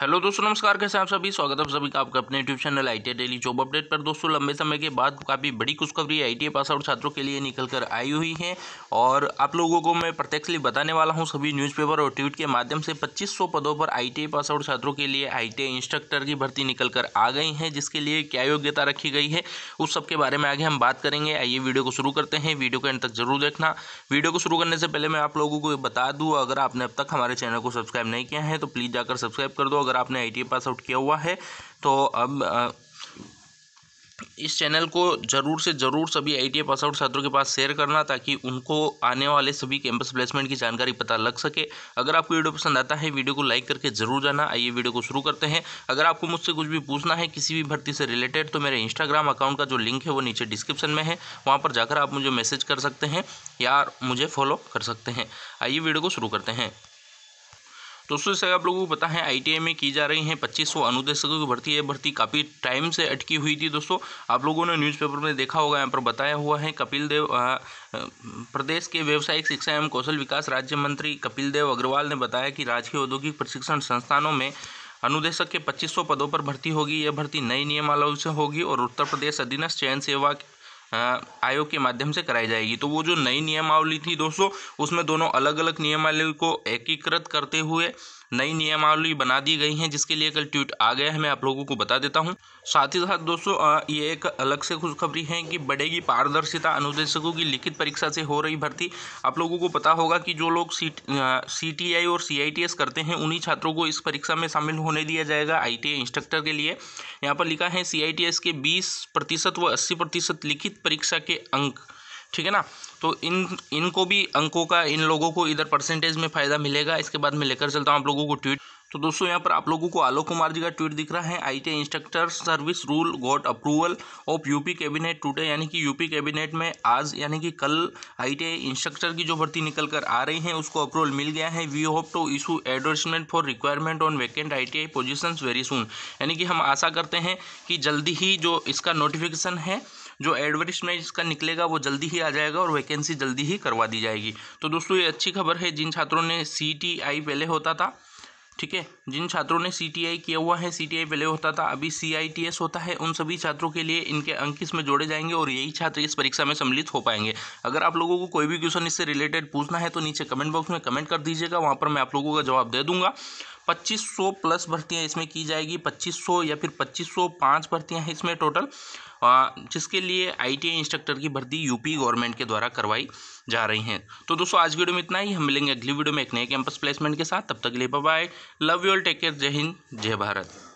hello दोस्तों नमस्कार कैसे आप सभी स्वागत है सभी का आपका अपने YouTube channel I T daily job update पर दोस्तों लंबे समय के बाद काफ़ी बड़ी खुशखबरी आई टी पास आउट छात्रों के लिए निकल कर आई हुई है और आप लोगों को मैं प्रत्यक्षली बताने वाला हूं सभी न्यूज़पेपर और ट्वीट के माध्यम से पच्चीस पदों पर आई पास आउट छात्रों के लिए आई इंस्ट्रक्टर की भर्ती निकल कर आ गई है जिसके लिए क्या योग्यता रखी गई है उस सबके बारे में आगे हम बात करेंगे आइए वीडियो को शुरू करते हैं वीडियो को एंड तक जरूर देखना वीडियो को शुरू करने से पहले मैं आप लोगों को बता दूँ अगर आपने अब तक हमारे चैनल को सब्सक्राइब नहीं किया है तो प्लीज़ जाकर सब्सक्राइब कर दो अगर आपने आई पास आउट किया हुआ है तो अब इस चैनल को ज़रूर से ज़रूर सभी आई पास आउट छात्रों के पास शेयर करना ताकि उनको आने वाले सभी कैंपस प्लेसमेंट की जानकारी पता लग सके अगर आपको वीडियो पसंद आता है वीडियो को लाइक करके ज़रूर जाना आइए वीडियो को शुरू करते हैं अगर आपको मुझसे कुछ भी पूछना है किसी भी भर्ती से रिलेटेड तो मेरे इंस्टाग्राम अकाउंट का जो लिंक है वो नीचे डिस्क्रिप्शन में है वहाँ पर जाकर आप मुझे मैसेज कर सकते हैं या मुझे फॉलो कर सकते हैं आइए वीडियो को शुरू करते हैं दोस्तों जैसे आप लोगों को पता है आईटीआई में की जा रही है पच्चीस सौ अनुदेशकों की भर्ती है भर्ती काफ़ी टाइम से अटकी हुई थी दोस्तों आप लोगों ने न्यूज़पेपर में देखा होगा यहाँ पर बताया हुआ है कपिल देव आ, प्रदेश के व्यावसायिक शिक्षा एवं कौशल विकास राज्य मंत्री कपिल देव अग्रवाल ने बताया कि राजकीय औद्योगिक प्रशिक्षण संस्थानों में अनुदेशक के 2500 पदों पर भर्ती होगी यह भर्ती नई नियमावली से होगी और उत्तर प्रदेश अधीनस्थ चयन सेवा हाँ, आयोग के माध्यम से कराई जाएगी तो वो जो नई नियमावली थी दोस्तों उसमें दोनों अलग अलग नियमावली को एकीकृत करते हुए नई नियमावली बना दी गई हैं जिसके लिए कल ट्वीट आ गया है मैं आप लोगों को बता देता हूँ साथ ही साथ दोस्तों ये एक अलग से खुशखबरी है कि बढ़ेगी पारदर्शिता अनुदेशकों की लिखित परीक्षा से हो रही भर्ती आप लोगों को पता होगा कि जो लोग सी टी और सी करते हैं उन्हीं छात्रों को इस परीक्षा में शामिल होने दिया जाएगा आई इंस्ट्रक्टर के लिए यहाँ पर लिखा है सी के बीस प्रतिशत व अस्सी प्रतिशत लिखित परीक्षा के अंक ठीक है ना तो इन इनको भी अंकों का इन लोगों को इधर परसेंटेज में फ़ायदा मिलेगा इसके बाद मैं लेकर चलता हूँ आप लोगों को ट्वीट तो दोस्तों यहाँ पर आप लोगों को आलोक कुमार जी का ट्वीट दिख रहा है I instructor service rule got approval of UP cabinet today यानी कि यूपी कैबिनेट में आज यानी कि कल आई इंस्ट्रक्टर की जो भर्ती निकल कर आ रही है उसको अप्रूवल मिल गया है we hope to issue advertisement for requirement on vacant I positions very soon यानी कि हम आशा करते हैं कि जल्दी ही जो इसका नोटिफिकेशन है जो एडवर्टिजमेंट का निकलेगा वो जल्दी ही आ जाएगा और वैकेंसी जल्दी ही करवा दी जाएगी तो दोस्तों ये अच्छी खबर है जिन छात्रों ने सी पहले होता था ठीक है जिन छात्रों ने सी किया हुआ है सी पहले होता था अभी सी होता है उन सभी छात्रों के लिए इनके अंक इसमें जोड़े जाएंगे और यही छात्र इस परीक्षा में सम्मिलित हो पाएंगे अगर आप लोगों को कोई भी क्वेश्चन इससे रिलेटेड पूछना है तो नीचे कमेंट बॉक्स में कमेंट कर दीजिएगा वहाँ पर मैं आप लोगों का जवाब दे दूंगा 2500 प्लस भर्तियां इसमें की जाएगी 2500 या फिर 2505 भर्तियां हैं इसमें टोटल जिसके लिए आईटीआई इंस्ट्रक्टर की भर्ती यूपी गवर्नमेंट के द्वारा करवाई जा रही हैं तो दोस्तों आज की वीडियो में इतना ही हम मिलेंगे अगली वीडियो में एक नए कैंपस प्लेसमेंट के साथ तब तक लिए bye love you all take care जय हिंद जय भारत